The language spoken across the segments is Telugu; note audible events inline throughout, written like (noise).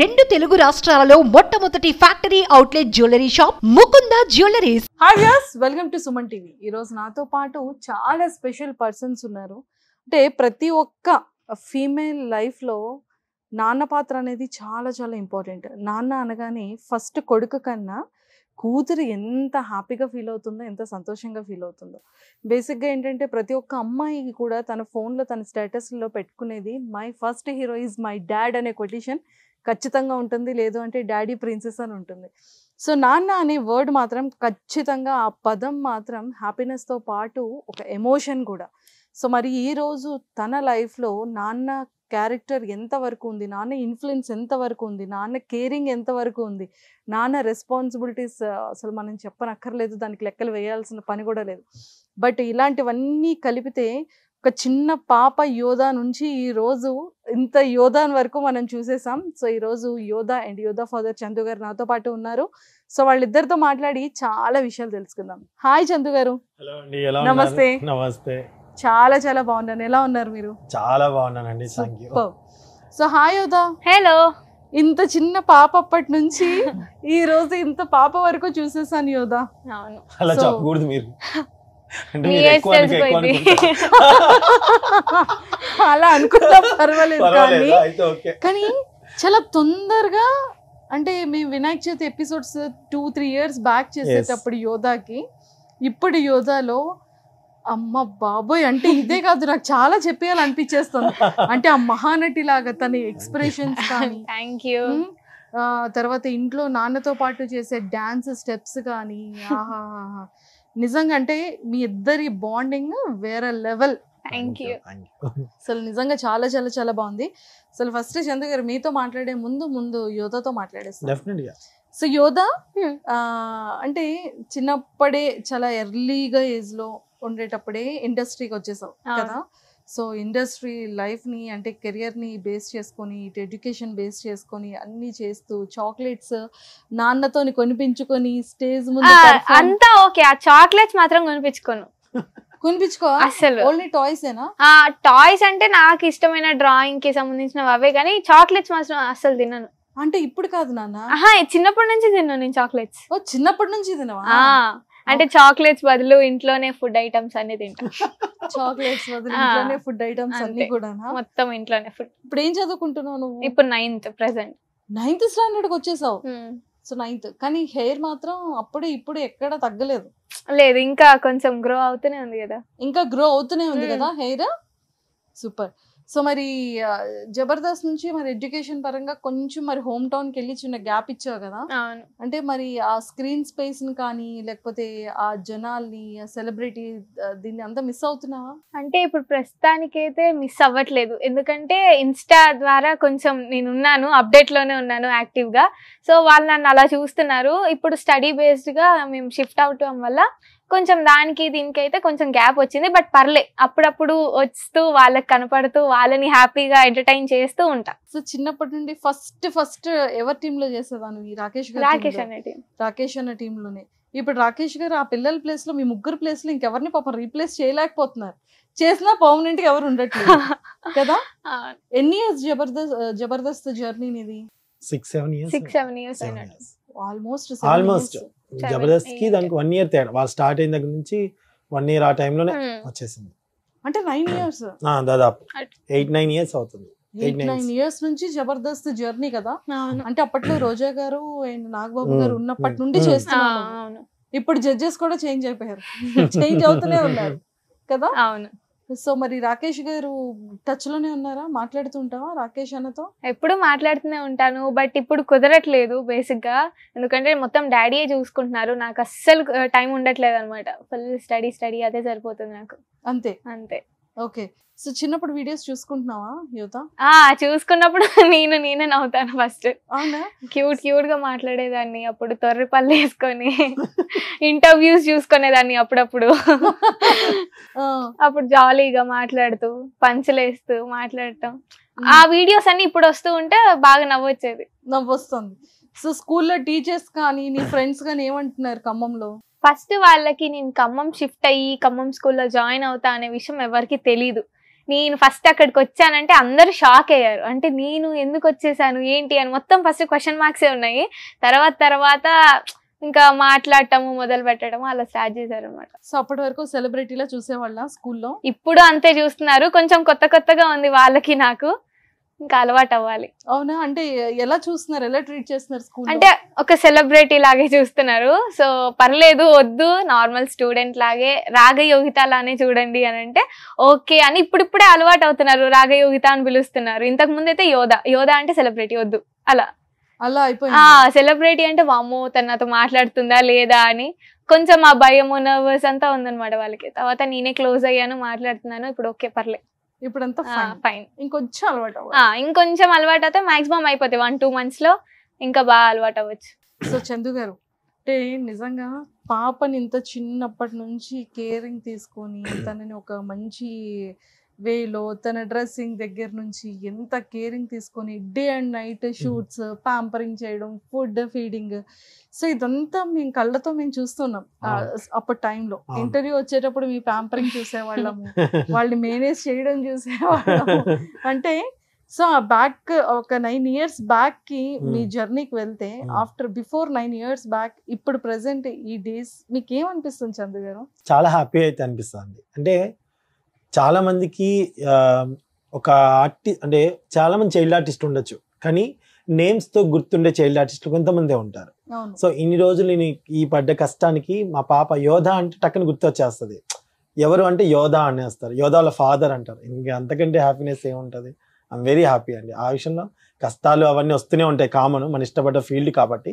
రెండు తెలుగు రాష్ట్రాలలో మొట్టమొదటి factory outlet jewellery shop Mukunda jewelleries hi Vyas welcome to Suman TV ఈరోజు నాతో పాటు చాలా స్పెషల్ పర్సన్స్ ఉన్నారు అంటే ప్రతి ఒక్క ఫీమేల్ లైఫ్లో నాన్న పాత్ర అనేది చాలా చాలా ఇంపార్టెంట్ నాన్న అనగానే ఫస్ట్ కొడుకు కన్నా కూతురు ఎంత హ్యాపీగా ఫీల్ అవుతుందో ఎంత సంతోషంగా ఫీల్ అవుతుందో బేసిక్గా ఏంటంటే ప్రతి ఒక్క అమ్మాయికి కూడా తన ఫోన్లో తన స్టేటస్లో పెట్టుకునేది my first hero is my dad అనే కొటీషన్ ఖచ్చితంగా ఉంటుంది లేదు అంటే డాడీ ప్రిన్సెస్ అని ఉంటుంది సో నాన్న అనే వర్డ్ మాత్రం ఖచ్చితంగా ఆ పదం మాత్రం హ్యాపీనెస్తో పాటు ఒక ఎమోషన్ కూడా సో మరి ఈరోజు తన లైఫ్లో నాన్న క్యారెక్టర్ ఎంతవరకు ఉంది నాన్న ఇన్ఫ్లుయెన్స్ ఎంతవరకు ఉంది నాన్న కేరింగ్ ఎంతవరకు ఉంది నాన్న రెస్పాన్సిబిలిటీస్ అసలు మనం చెప్పనక్కర్లేదు దానికి లెక్కలు వేయాల్సిన పని కూడా లేదు బట్ ఇలాంటివన్నీ కలిపితే ఒక చిన్న పాప యోధా నుంచి ఈరోజు ఇంత యోధాన్ వరకు మనం చూసేసాం సో ఈరోజు యోధా అండ్ యోధా ఫాదర్ చందు గారు నాతో పాటు ఉన్నారు సో వాళ్ళిద్దరితో మాట్లాడి చాలా విషయాలు తెలుసుకుందాం హాయ్ చందు గారు నమస్తే నమస్తే చాలా చాలా బాగున్నాను ఎలా ఉన్నారు మీరు చాలా బాగున్నానండి సో హాయ్ యోధా హలో ఇంత చిన్న పాప అప్పటి నుంచి ఈ రోజు ఇంత పాప వరకు చూసేసాను యోధా అవును చెప్పకూడదు మీరు (laughs) అలా అనుకుందాం పర్వాలేదు కానీ కానీ చాలా తొందరగా అంటే మేము Vinayaka Chavithi episodes two three years back చేసేటప్పుడు యోధాకి ఇప్పుడు యోధాలో అమ్మ బాబోయ్ అంటే ఇదే కాదు నాకు చాలా చెప్పేయాలనిపించేస్తుంది అంటే ఆ మహానటి లాగా తన ఎక్స్ప్రెషన్స్ (laughs) కానీ థ్యాంక్ యూ తర్వాత ఇంట్లో నాన్నతో పాటు చేసే డాన్స్ స్టెప్స్ కానీ నిజంగా అంటే మీ ఇద్దరి బాండింగ్ వేరే లెవెల్ థ్యాంక్ యూ అసలు నిజంగా చాలా చాలా చాలా బాగుంది అసలు ఫస్ట్ చంద్ర గారు మీతో మాట్లాడే ముందు ముందు యోధతో మాట్లాడేస్తారు సో యోధ hmm. అంటే చిన్నప్పుడే చాలా ఎర్లీగా ఏజ్ లో ఉండేటప్పుడే ఇండస్ట్రీకి వచ్చేసావు కదా సో ఇండస్ట్రీ లైఫ్ని అంటే కెరియర్ని బేస్ చేసుకొని ఇటు ఎడ్యుకేషన్ బేస్ చేసుకొని అన్ని చేస్తూ చాక్లెట్స్ నాన్నతో కొనిపించుకొని స్టేజ్ ముందు అంతా ఓకే ఆ చాక్లెట్స్ మాత్రం కొనిపించుకోను కొనిపించుకో అసలు ఓన్లీ టాయ్స్ ఏనా టాయ్స్ అంటే నాకు ఇష్టమైన డ్రాయింగ్ కి సంబంధించిన అవే కానీ చాక్లెట్స్ మాత్రం అస్సలు తినను అంటే ఇప్పుడు కాదు నాన్న చిన్నప్పటి నుంచి తిన్నాను నేను చాక్లెట్స్ ఓ చిన్నప్పటి నుంచి తినవా అంటే చాక్లెట్స్ బదులు ఇంట్లోనే ఫుడ్ ఐటమ్స్ అన్ని తింటాం చాక్లెట్స్ బదులు ఇంట్లోనే ఫుడ్ ఐటమ్స్ అన్ని కూడా మొత్తం ఇంట్లోనే ఫుడ్ ఇప్పుడు ఏం చదువుకుంటున్నావు నువ్వు ఇప్పుడు నైన్త్ ప్రెసెంట్ నైన్త్ కి వచ్చేసావు సో నైన్త్ కానీ హెయిర్ మాత్రం అప్పుడే ఇప్పుడు ఎక్కడ తగ్గలేదు లేదు ఇంకా కొంచెం గ్రో అవుతూనే ఉంది కదా ఇంకా గ్రో అవుతూనే ఉంది కదా హెయిర్ సూపర్ సో మరి జబర్దస్త్ నుంచి మరి ఎడ్యుకేషన్ పరంగా కొంచెం మరి హోమ్ టౌన్కి వెళ్ళి చిన్న గ్యాప్ ఇచ్చావు కదా అంటే మరి ఆ స్క్రీన్ స్పేస్ని కానీ లేకపోతే ఆ జనాల్ని ఆ సెలబ్రిటీ దీన్ని అంతా మిస్ అవుతున్నావా అంటే ఇప్పుడు ప్రస్తుతానికైతే మిస్ అవ్వట్లేదు ఎందుకంటే ఇన్స్టా ద్వారా కొంచెం నేనున్నాను అప్డేట్లోనే ఉన్నాను యాక్టివ్గా సో వాళ్ళు నన్ను అలా చూస్తున్నారు ఇప్పుడు స్టడీ బేస్డ్గా మేము షిఫ్ట్ అవటం వల్ల కొంచెం దానికి దీనికైతే కొంచెం గ్యాప్ వచ్చింది బట్ పర్లే అప్పుడప్పుడు వస్తూ వాళ్ళకి కనపడుతూ వాళ్ళని హ్యాపీగా ఎంటర్టైన్ చేస్తూ ఉంటా సో చిన్నప్పటి నుండి ఫస్ట్ ఫస్ట్ ఎవరి టీమ్ లో చేసేదాను రాకేష్ రాకేష్ అనే టీం రాకేష్ అనే టీమ్ లోనే ఇప్పుడు రాకేష్ గారు ఆ పిల్లల ప్లేస్ లో మీ ముగ్గురు ప్లేస్ లో ఇంకెవరిని పాపం రీప్లేస్ చేయలేకపోతున్నారు చేసినా పర్మనెంట్ గా ఎవరు ఉండట్లేదు (laughs) కదా ఎన్ని ఇయర్స్ జబర్దస్త్ జబర్దస్త్ జర్నీ ఇది six seven years six seven years almost almost Jabardasth కి దానికి వన్ ఇయర్ తేడా వాళ్ళు స్టార్ట్ అయిన దగ్గర నుంచి వన్ ఇయర్ ఆ టైంలోనే వచ్చేసింది అంటే నైన్ ఇయర్స్ దాదాపు ఎయిట్ నైన్ ఇయర్స్ అవుతుంది ఎయిట్ నైన్ ఇయర్స్ నుంచి జబర్దస్త్ జర్నీ కదా అంటే అప్పట్లో రోజా గారు అండ్ నాగబాబు గారు ఉన్నప్పటి నుండి చేస్తున్నారు ఇప్పుడు జడ్జెస్ కూడా చేంజ్ అయిపోయారు చేంజ్ అవుతూనే (laughs) ఉన్నారు కదా అవును సో మరి రాకేష్ గారు టచ్ లోనే ఉన్నారా మాట్లాడుతుంటావా రాకేష్ అన్నతో ఎప్పుడు మాట్లాడుతూనే ఉంటాను బట్ ఇప్పుడు కుదరట్లేదు బేసిక్ గా ఎందుకంటే మొత్తం డాడీయే చూసుకుంటున్నారు నాకు అస్సలు టైం ఉండట్లేదు అనమాట ఫుల్ స్టడీ స్టడీ అదే సరిపోతుంది నాకు అంతే అంతే ఓకే సో చిన్నప్పుడు వీడియోస్ చూసుకుంటున్నావా యువత ఆ చూసుకున్నప్పుడు (laughs) నేను నేనే నవ్వుతాను ఫస్ట్ అవునా క్యూట్ క్యూట్ గా మాట్లాడేదాన్ని అప్పుడు తొర్రి పళ్ళు వేసుకొని ఇంటర్వ్యూస్ (laughs) చూసుకునేదాన్ని అప్పుడప్పుడు (laughs) అప్పుడు జాలీగా మాట్లాడుతూ పంచలేస్తూ మాట్లాడటం ఆ వీడియోస్ అన్ని ఇప్పుడు వస్తూ ఉంటే బాగా నవ్వొచ్చేది నవ్వొస్తుంది సో స్కూల్లో టీచర్స్ కానీ నీ ఫ్రెండ్స్ కానీ ఏమంటున్నారు ఖమ్మంలో ఫస్ట్ వాళ్ళకి నేను ఖమ్మం షిఫ్ట్ అయ్యి ఖమ్మం స్కూల్లో జాయిన్ అవుతా అనే విషయం ఎవరికి తెలీదు నేను ఫస్ట్ అక్కడికి వచ్చానంటే అందరూ షాక్ అయ్యారు అంటే నేను ఎందుకు వచ్చేసాను ఏంటి అని మొత్తం ఫస్ట్ క్వశ్చన్ మార్క్సే ఉన్నాయి తర్వాత తర్వాత ఇంకా మాట్లాడటము మొదలు పెట్టడము అలా స్టార్ట్ చేశారు అనమాట సో అప్పటి వరకు సెలబ్రిటీలో చూసేవాళ్ళ స్కూల్లో ఇప్పుడు అంతే చూస్తున్నారు కొంచెం కొత్త కొత్తగా ఉంది వాళ్ళకి నాకు ఇంకా అలవాటు అవ్వాలి అవునా అంటే ఎలా చూస్తున్నారు ఎలా ట్రీట్ చేస్తున్నారు స్కూల్ అంటే ఒక సెలబ్రిటీ లాగే చూస్తున్నారు సో పర్లేదు వద్దు నార్మల్ స్టూడెంట్ లాగే రాగయోగిత లానే చూడండి అని అంటే ఓకే అని ఇప్పుడిప్పుడే అలవాటు అవుతున్నారు రాగయోగిత అని పిలుస్తున్నారు ఇంతకు ముందు అయితే యోధ యోధ అంటే సెలబ్రిటీ వద్దు అలా అలా అయిపోయింది సెలబ్రిటీ అంటే వామో తనతో మాట్లాడుతుందా లేదా అని కొంచెం ఆ భయం నర్వస్ అంతా ఉందన్నమాట వాళ్ళకి తర్వాత నేనే క్లోజ్ అయ్యాను మాట్లాడుతున్నాను ఇప్పుడు ఓకే పర్లేదు ఇప్పుడంతా ఫైన్ ఇంకొంచెం అలవాటు ఇంకొంచెం అలవాటు అయితే మాక్సిమం అయిపోతే వన్ టూ మంత్స్ లో ఇంకా బాగా అలవాటు అవ్వచ్చు సో చందు గారు అంటే నిజంగా పాపని ఇంత చిన్నప్పటి నుంచి కేరింగ్ తీసుకొని తనని ఒక మంచి వేలో తన డ్రెస్సింగ్ దగ్గర నుంచి ఎంత కేరింగ్ తీసుకొని day and night shoots pampering చేయడం ఫుడ్ ఫీడింగ్ సో ఇదంతా మేము కళ్ళతో మేము చూస్తున్నాం అప్పటి టైంలో ఇంటర్వ్యూ వచ్చేటప్పుడు మీ పాంపరింగ్ చూసేవాళ్ళము (laughs) వాళ్ళని మేనేజ్ చేయడం చూసేవాళ్ళము (laughs) అంటే సో ఆ బ్యాక్ ఒక నైన్ ఇయర్స్ బ్యాక్ కి మీ జర్నీకి వెళ్తే after before nine years back ఇప్పుడు ప్రెసెంట్ ఈ డేస్ మీకు ఏమనిపిస్తుంది చంద్ర గారు చాలా హ్యాపీ అయితే అనిపిస్తుంది అంటే చాలామందికి ఒక ఆర్టి అంటే చాలా మంది చైల్డ్ ఆర్టిస్ట్ ఉండొచ్చు కానీ నేమ్స్తో గుర్తుండే చైల్డ్ ఆర్టిస్ట్ కొంతమందే ఉంటారు సో ఇన్ని రోజులు నేను ఈ పడ్డ కష్టానికి మా పాప యోధ అంటే టక్కన గుర్తొచ్చేస్తుంది ఎవరు అంటే యోధ అనేస్తారు యోధాల ఫాదర్ అంటారు ఇంకా అంతకంటే హ్యాపీనెస్ ఏముంటుంది ఐఎమ్ వెరీ హ్యాపీ అండి ఆ విషయంలో కష్టాలు అవన్నీ వస్తూనే ఉంటాయి కామన్ మన ఇష్టపడ్డ ఫీల్డ్ కాబట్టి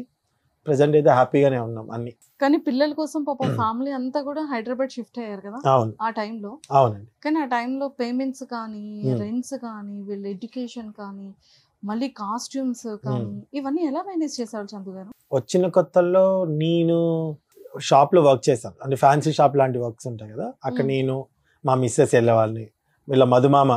ప్రజెంట్ అయితే హ్యాపీగానే ఉన్నాం అన్ని కానీ పిల్లల కోసం పాప hmm. ఫ్యామిలీ అంతా కూడా హైదరాబాద్ షిఫ్ట్ అయ్యారు కదా అవును ఆ టైంలో అవునండి కానీ ఆ టైంలో పేమెంట్స్ కానీ రెంట్స్ hmm. కానీ వీళ్ళ ఎడ్యుకేషన్ కానీ మళ్ళీ కాస్ట్యూమ్స్ hmm. కానీ ఇవన్నీ ఎలా మేనేజ్ చేశారు చంపు గారు వచ్చిన కొత్తల్లో నేను లో వర్క్ చేశాను అంటే ఫ్యాన్సీ షాప్ లాంటి వర్క్స్ ఉంటాయి కదా అక్కడ నేను మా మిస్సెస్ వెళ్ళేవాళ్ళని వీళ్ళ మధుమామ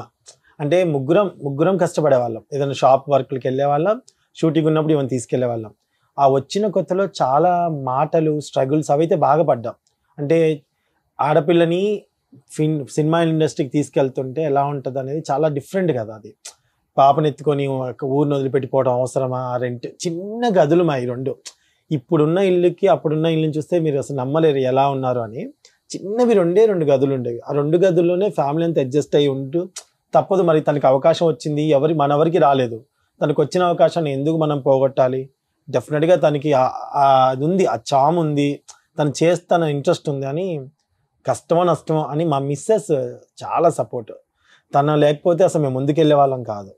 అంటే ముగ్గురం ముగ్గురం కష్టపడే వాళ్ళం ఏదైనా షాప్ వర్క్లకి వెళ్ళే వాళ్ళం షూటింగ్ ఉన్నప్పుడు ఇవన్నీ తీసుకెళ్లే వాళ్ళం ఆ వచ్చిన కొత్తలో చాలా మాటలు స్ట్రగుల్స్ అవైతే బాగా పడ్డాం అంటే ఆడపిల్లని ఫిన్ సినిమా ఇండస్ట్రీకి తీసుకెళ్తుంటే ఎలా ఉంటుంది అనేది చాలా డిఫరెంట్ కదా అది పాపనెత్తుకొని ఎత్తుకొని ఊరిని వదిలిపెట్టిపోవడం అవసరమా రెంట్ చిన్న గదులు మా ఈ రెండు ఇప్పుడున్న ఇల్లుకి అప్పుడున్న ఇల్లుని చూస్తే మీరు అసలు నమ్మలేరు ఎలా ఉన్నారు అని చిన్నవి రెండే రెండు గదులు ఉండేవి ఆ రెండు గదుల్లోనే ఫ్యామిలీ అంతా అడ్జస్ట్ అయ్యి ఉంటూ తప్పదు మరి తనకి అవకాశం వచ్చింది ఎవరి మనవరికి రాలేదు తనకు వచ్చిన అవకాశాన్ని ఎందుకు మనం పోగొట్టాలి డెఫినెట్గా తనకి అది ఉంది ఆ చామ్ ఉంది తను చేస్తాన ఇంట్రెస్ట్ ఉంది అని కష్టమో నష్టమో అని మా మిస్సెస్ చాలా సపోర్ట్ తను లేకపోతే అసలు మేము ముందుకెళ్ళే వాళ్ళం కాదు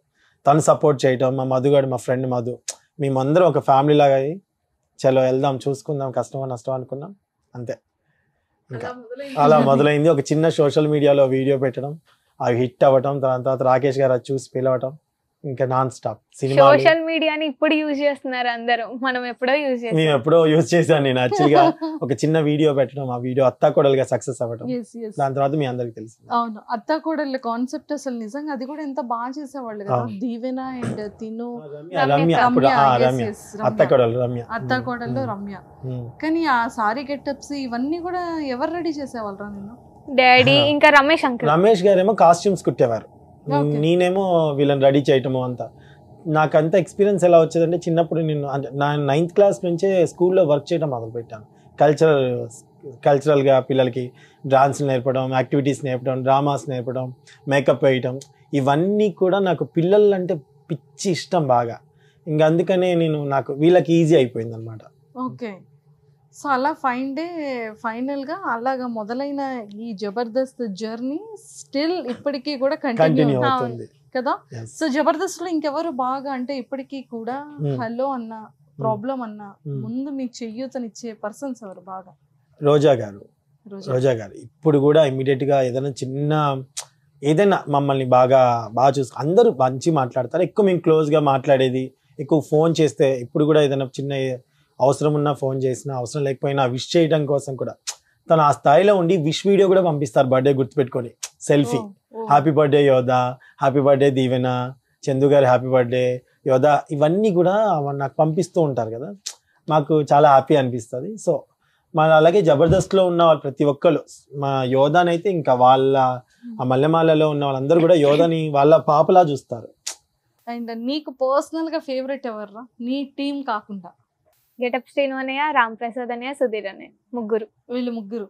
తను సపోర్ట్ చేయటం మా మధుగాడు మా ఫ్రెండ్ మధు మేమందరం ఒక ఫ్యామిలీ లాగా అయ్యి చలో వెళ్దాం చూసుకుందాం కష్టమో నష్టం అనుకున్నాం అంతే ఇంకా అలా మొదలైంది ఒక చిన్న సోషల్ మీడియాలో వీడియో పెట్టడం అవి హిట్ అవ్వటం తర్వాత రాకేష్ గారు అది చూసి పిలవటం ఇంకా నాన్ స్టాప్ సినిమా సోషల్ మీడియాని ఇప్పుడు యూజ్ చేస్తున్నారు అందరూ మనం ఎప్పుడో యూజ్ చేసాం నేను ఎప్పుడో యూజ్ చేశాను నేను యాక్చువల్గా (laughs) ఒక చిన్న వీడియో పెట్టడం ఆ వీడియో అత్తా కోడలుగా సక్సెస్ అవ్వడం దాని తర్వాత మీ అందరికి తెలుసు అవును అత్తా కోడళ్ళ కాన్సెప్ట్ అసలు నిజంగా అది కూడా ఎంత బాగా చేసేవాళ్ళు కదా దీవెన అండ్ తిను రమ్య రమ్య అత్త కోడలు రమ్య అత్త కోడల్లో రమ్య కానీ ఆ సారీ గెటప్స్ ఇవన్నీ కూడా ఎవరు రెడీ చేసేవాళ్ళరా నేను (laughs) డాడీ ఇంకా రమేష్ అంకుల్ రమేష్ గారేమో కాస్ట్యూమ్స్ కుట్టేవారు నేనేమో వీళ్ళని రెడీ చేయటము అంతా నాకు అంత ఎక్స్పీరియన్స్ ఎలా వచ్చేదంటే చిన్నప్పుడు నేను అంటే నా నైన్త్ క్లాస్ నుంచే స్కూల్లో వర్క్ చేయడం మొదలుపెట్టాను కల్చరల్ కల్చరల్గా పిల్లలకి డాన్స్లు నేర్పడం యాక్టివిటీస్ నేర్పడం డ్రామాస్ నేర్పడం మేకప్ వేయటం ఇవన్నీ కూడా నాకు పిల్లలు అంటే పిచ్చి ఇష్టం బాగా ఇంకా అందుకనే నేను నాకు వీళ్ళకి ఈజీ అయిపోయింది అనమాట ఓకే సో అలా ఫైన్ డే ఫైనల్గా అలాగా మొదలైన ఈ జబర్దస్త్ జర్నీ స్టిల్ ఇప్పటికీ కూడా కంటిన్యూ అవుతుంది కదా సో జబర్దస్త్ లో ఇంకెవరు బాగా అంటే ఇప్పటికీ కూడా hmm. హలో అన్న hmm. ప్రాబ్లం అన్న hmm. ముందు మీకు చెయ్యూతనిచ్చే పర్సన్స్ ఎవరు బాగా రోజా గారు రోజా గారు ఇప్పుడు కూడా ఇమీడియట్ గా ఏదైనా చిన్న ఏదైనా మమ్మల్ని బాగా బాగా చూసు అందరూ మంచి మాట్లాడతారు ఎక్కువ మేము క్లోజ్ గా మాట్లాడేది ఎక్కువ ఫోన్ చేస్తే ఇప్పుడు కూడా ఏదైనా చిన్న అవసరం ఉన్నా ఫోన్ చేసినా అవసరం లేకపోయినా విష్ చేయడం కోసం కూడా తను ఆ స్థాయిలో ఉండి విష్ వీడియో కూడా పంపిస్తారు బర్త్డే గుర్తుపెట్టుకొని selfie happy birthday Yodha happy birthday Deevena Chandu గారి హ్యాపీ బర్త్డే యోధా ఇవన్నీ కూడా నాకు పంపిస్తూ ఉంటారు కదా మాకు చాలా హ్యాపీ అనిపిస్తుంది సో మన అలాగే జబర్దస్త్లో ఉన్న వాళ్ళు ప్రతి ఒక్కరు మా యోధానైతే ఇంకా వాళ్ళ ఆ మల్లెమాలలో ఉన్న వాళ్ళందరూ కూడా యోధని వాళ్ళ పాపలా చూస్తారు అండ్ నీకు పర్సనల్గా ఫేవరెట్ ఎవరు నీ టీం కాకుండా గెటప్ శ్రీను అనయ్య రామ్ ప్రసాద్ అనయ్య సుధీర్ అనే ముగ్గురు వీళ్ళు ముగ్గురు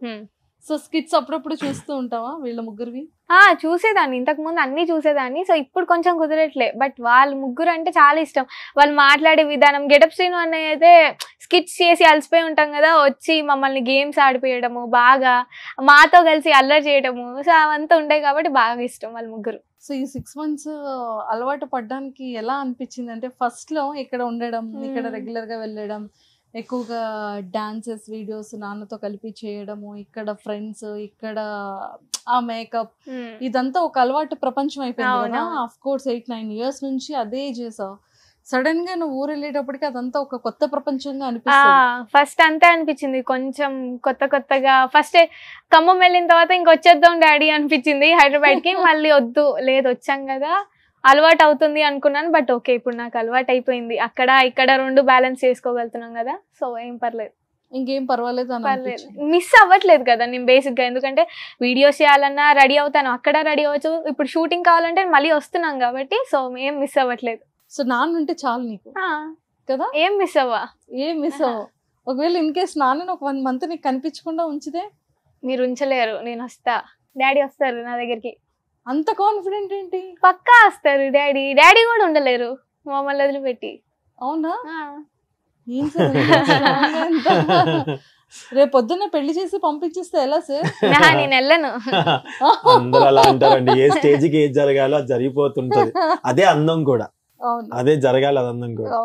సో స్కిట్స్ అప్పుడప్పుడు చూస్తూ ఉంటావా వీళ్ళ ముగ్గురు ఆ చూసేదాన్ని ఇంతకు ముందు అన్ని చూసేదాన్ని సో ఇప్పుడు కొంచెం కుదరట్లే బట్ వాళ్ళు ముగ్గురు అంటే చాలా ఇష్టం వాళ్ళు మాట్లాడే విధానం గెటప్ శ్రీను అన్నయ్య అయితే స్కిట్స్ చేసి అలసిపోయి ఉంటాం కదా వచ్చి మమ్మల్ని గేమ్స్ ఆడిపోయడము బాగా మాతో కలిసి అల్లరి చేయడము సో అవంతా ఉంటాయి కాబట్టి బాగా ఇష్టం వాళ్ళ ముగ్గురు సో ఈ సిక్స్ మంత్స్ అలవాటు పడ్డానికి ఎలా అనిపించింది అంటే ఫస్ట్లో ఇక్కడ ఉండడం ఇక్కడ రెగ్యులర్గా వెళ్ళడం ఎక్కువగా డాన్సెస్ వీడియోస్ నాన్నతో కలిపి చేయడము ఇక్కడ ఫ్రెండ్స్ ఇక్కడ ఆ మేకప్ ఇదంతా ఒక అలవాటు ప్రపంచం అయిపోయింది of course eight nine years నుంచి అదే చేసావు సడన్ గా నువ్వు ఊరు వెళ్ళేటప్పటికి అదంతా ఒక కొత్త ప్రపంచంగా అనిపిస్తుంది ఫస్ట్ అంతే అనిపించింది కొంచెం కొత్త కొత్తగా ఫస్ట్ ఖమ్మం వెళ్ళిన తర్వాత ఇంకొచ్చేద్దాం డాడీ అనిపించింది హైదరాబాద్ కి (laughs) మళ్ళీ వద్దు లేదు వచ్చాం కదా అలవాటు అవుతుంది అనుకున్నాను బట్ ఓకే ఇప్పుడు నాకు అలవాటు అయిపోయింది అక్కడ ఇక్కడ రెండు బ్యాలెన్స్ చేసుకోగలుగుతున్నాం కదా సో ఏం పర్లేదు ఇంకేం పర్వాలేదు పర్లేదు మిస్ అవ్వట్లేదు కదా నేను బేసిక్ గా ఎందుకంటే వీడియోస్ చేయాలన్నా రెడీ అవుతాను అక్కడ రెడీ అవ్వచ్చు ఇప్పుడు షూటింగ్ కావాలంటే మళ్ళీ వస్తున్నాం కాబట్టి సో ఏం మిస్ అవ్వట్లేదు సో నాన్న ఉంటే చాలు నీకు కదా ఏం మిస్ అవ్వా ఏం మిస్ అవ్వ ఒకవేళ ఇన్ కేస్ నాన్న ఒక వన్ మంత్ నీకు కనిపించకుండా ఉంచితే మీరు ఉంచలేరు నేను వస్తా డాడీ వస్తారు నా దగ్గరికి అంత కాన్ఫిడెంట్ ఏంటి పక్కా వస్తారు డాడీ డాడీ కూడా ఉండలేరు మమ్మల్ని వదిలిపెట్టి అవునా రేపు పొద్దున్న పెళ్లి చేసి పంపించేస్తే ఎలా సార్ నేను వెళ్ళను (laughs) అందరూ అలా అంటారండి ఏ స్టేజ్కి ఏం జరగాలో అది జరిగిపోతుంటది అదే అందం కూడా అదే జరగాలి అదందం కూడా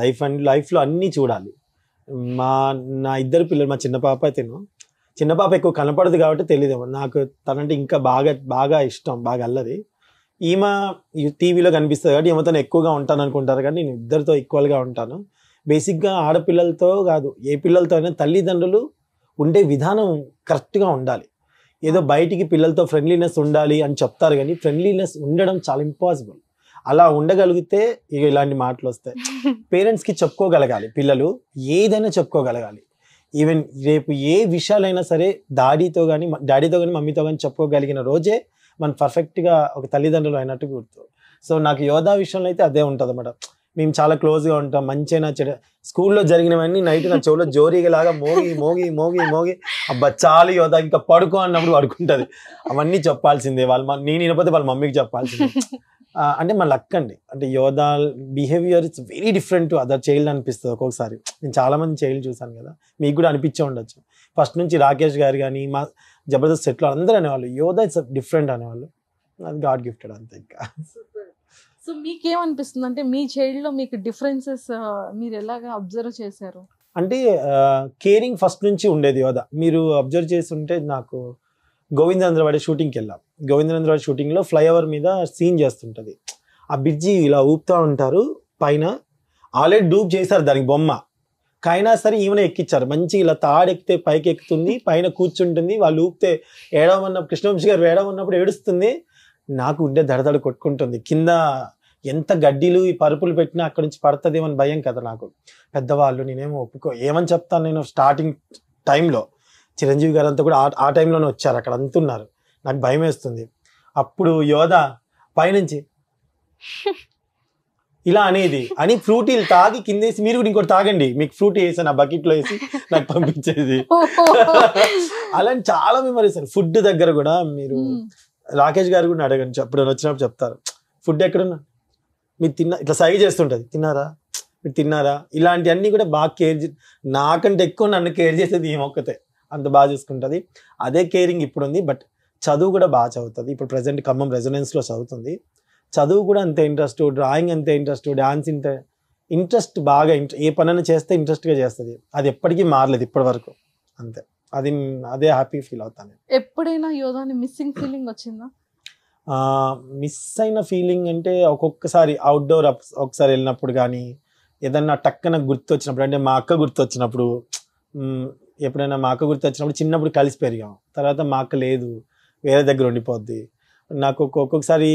లైఫ్ అండ్ లైఫ్ లో అన్ని చూడాలి మా నా ఇద్దరు పిల్లలు మా చిన్న పాప అయితేను చిన్న పాప ఎక్కువ కనపడదు కాబట్టి తెలియదు నాకు తనంటే ఇంకా బాగా బాగా ఇష్టం బాగా అల్లది ఈమె టీవీలో కనిపిస్తుంది కాబట్టి ఈమెతో ఎక్కువగా ఉంటాను అనుకుంటారు కానీ నేను ఇద్దరితో ఈక్వల్గా ఉంటాను బేసిక్గా ఆడపిల్లలతో కాదు ఏ పిల్లలతో అయినా తల్లిదండ్రులు ఉండే విధానం కరెక్ట్గా ఉండాలి ఏదో బయటికి పిల్లలతో ఫ్రెండ్లీనెస్ ఉండాలి అని చెప్తారు కానీ ఫ్రెండ్లీనెస్ ఉండడం చాలా ఇంపాసిబుల్ అలా ఉండగలిగితే ఇక ఇలాంటి మాటలు వస్తాయి (laughs) పేరెంట్స్కి చెప్పుకోగలగాలి పిల్లలు ఏదైనా చెప్పుకోగలగాలి ఈవెన్ రేపు ఏ విషయాలైనా సరే డాడీతో కానీ డాడీతో కానీ మమ్మీతో కానీ చెప్పుకోగలిగిన రోజే మనం పర్ఫెక్ట్గా ఒక తల్లిదండ్రులు అయినట్టు గుర్తు సో నాకు యోధా విషయంలో అయితే అదే ఉంటుంది అన్నమాట మేము చాలా క్లోజ్గా ఉంటాం మంచిగా చెడ స్కూల్లో జరిగినవన్నీ నైట్ నా చెవులో జోరీగలాగా మోగి మోగి మోగి మోగి అబ్బా చాలు యోధ ఇంకా పడుకో అన్నప్పుడు పడుకుంటుంది అవన్నీ చెప్పాల్సిందే వాళ్ళు నేను వినపోతే వాళ్ళ మమ్మీకి చెప్పాల్సిందే అంటే మన లక్ అండి అంటే Yodha behaviour it's very different to other child అనిపిస్తుంది ఒక్కొక్కసారి నేను చాలా మంది చైల్డ్ చూసాను కదా మీకు కూడా అనిపించే ఉండొచ్చు ఫస్ట్ నుంచి రాకేష్ గారు కానీ మా జబర్దస్త్ సెట్లో అందరూ అనేవాళ్ళు యోధా ఇట్స్ డిఫరెంట్ అనేవాళ్ళు అది గాడ్ గిఫ్టెడ్ అంతే ఇంకా సో మీకేమనిపిస్తుంది అంటే మీ చైల్డ్లో మీకు డిఫరెన్సెస్ మీరు ఎలాగ అబ్జర్వ్ చేశారు అంటే కేరింగ్ ఫస్ట్ నుంచి ఉండేది యోధ మీరు అబ్జర్వ్ చేసి ఉంటే నాకు గోవిందరంద్రవాడి షూటింగ్కి వెళ్ళాం గోవిందరంద్రవాడి షూటింగ్లో ఫ్లైఓవర్ మీద సీన్ చేస్తుంటుంది ఆ బ్రిడ్జి ఇలా ఊపుతూ ఉంటారు పైన ఆల్రెడీ డూబ్ చేశారు దానికి బొమ్మ కైనా సరే ఈమెనే ఎక్కిచ్చారు మంచి ఇలా తాడెక్కితే పైకి ఎక్కుతుంది పైన కూర్చుంటుంది వాళ్ళు ఊపితే ఏడవమన్నప్పుడు కృష్ణవంశీ గారు ఏడవమన్నప్పుడు ఏడుస్తుంది నాకు ఉండే దడదడ కొట్టుకుంటుంది కింద ఎంత గడ్డీలు ఈ పరుపులు పెట్టినా అక్కడి నుంచి పడుతుందేమని భయం కదా నాకు పెద్దవాళ్ళు నేనేమో ఒప్పుకో ఏమని చెప్తాను నేను స్టార్టింగ్ టైంలో చిరంజీవి గారు అంతా కూడా ఆ టైంలోనే వచ్చారు అక్కడ అంతున్నారు నాకు భయం వేస్తుంది అప్పుడు యోధ పైనుంచి (laughs) ఇలా అనేది అని ఫ్రూటీలు తాగి కిందేసి మీరు కూడా ఇంకోటి తాగండి మీకు ఫ్రూట్ వేసి నా బకెట్లో వేసి నాకు పంపించేది (laughs) అలాంటి చాలా మెమరీస్ అండి ఫుడ్ దగ్గర కూడా మీరు రాకేష్ గారు కూడా అడగండి అప్పుడు వచ్చినప్పుడు చెప్తారు ఫుడ్ ఎక్కడున్నా మీరు తిన్న ఇట్లా సైగ చేస్తుంటుంది తిన్నారా మీరు తిన్నారా ఇలాంటివన్నీ కూడా బాగా కేర్ నాకంటే ఎక్కువ నన్ను కేర్ చేసేది ఈ మొక్కతే అంత బాగా చూసుకుంటుంది అదే కేరింగ్ ఇప్పుడు ఉంది బట్ చదువు కూడా బాగా చదువుతుంది ఇప్పుడు ప్రజెంట్ ఖమ్మం రెజనెన్స్లో చదువుతుంది చదువు కూడా అంతే ఇంట్రెస్ట్ డ్రాయింగ్ అంతే ఇంట్రెస్ట్ డ్యాన్స్ ఇంత ఇంట్రెస్ట్ బాగా ఏ పనైనా చేస్తే ఇంట్రెస్ట్గా చేస్తుంది అది ఎప్పటికీ మారలేదు ఇప్పటి వరకు అంతే అది అదే హ్యాపీ ఫీల్ అవుతాను ఎప్పుడైనా యోధాని మిస్సింగ్ ఫీలింగ్ వచ్చిందా మిస్ అయిన ఫీలింగ్ అంటే ఒక్కొక్కసారి అవుట్డోర్ ఒకసారి వెళ్ళినప్పుడు కానీ ఏదన్నా టక్కన గుర్తొచ్చినప్పుడు అంటే మా అక్క గుర్తొచ్చినప్పుడు ఎప్పుడైనా మా అక్క గుర్తొచ్చినప్పుడు చిన్నప్పుడు కలిసి పెరిగాం తర్వాత మా అక్క లేదు వేరే దగ్గర ఉండిపోద్ది నాకు ఒక్కొక్కసారి